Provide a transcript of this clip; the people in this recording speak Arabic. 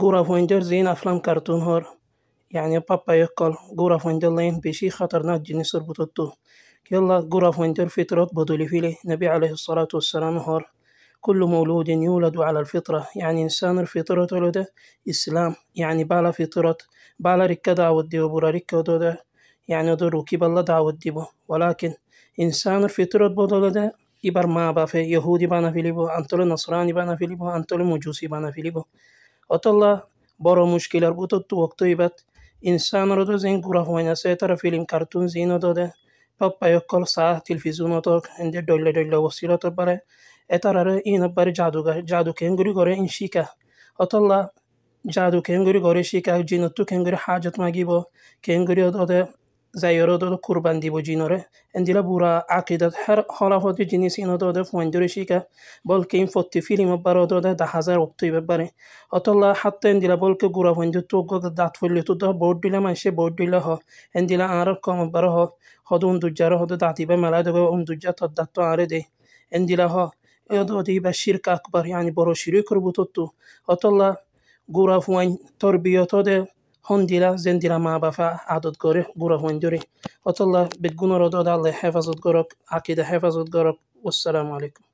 غورا فوينجر زين أفلام كرتون هور يعني بابا يقول غورا فوينجر لين بشي خطرناك جنس ربطتو يلا غورا فوينجر فطرة بدولي فيلي نبي عليه الصلاة والسلام هور كل مولود يولد على الفطرة يعني إنسان الفطرة لده إسلام يعني بالا فطرة بالا ركة داود وبرا ركة دوده يعني دورو كيبالا داود ديبو ولكن إنسان فطرة ده إبر ما بافي يهودي بانا فيليبو أنتلو نصراني بانا فيليبو أنتلو مجوسي بانا فيليبو وطلع برا مشکل بود تو وقتی بعد انسان رو دو زین گروه وینا سیتر فیلم کارتون زینو داده پاپا یک کل ساعت تلویزیون تو اند دوله دوله وسیله تو بره اتر این بر جادو جادو کنگوری گره این شیکه وطلع جادو کنگوری گره شیکه جینو تو کنگوری حاجت مگی با کنگوری داده زي رودو قربان ديبو جينوري اندلا بورا عقيدة حر خلافات جنس إنو دودة فوندوري شيكا بولك إن فوتي فيلم برا دودة ده هزار وقتي بباري أطلع حتى اندلا بولك قرا فوندو توقع دات فولي تودا بود بلا مانشي بود بلا ها اندلا عارف كام برا ها هدون دجارة هدو دعتي بملا دو أم دجات هداتو عاردي اندلا ها يدو دي بشرك أكبر يعني برو شريك ربطتو أطلع قرا فوان تربية ده هنديلا زنديلا مع بفا عدد قره قره وندري وطلع بتقول رضا الله حفظت قرك عقيدة حفظت قرك والسلام عليكم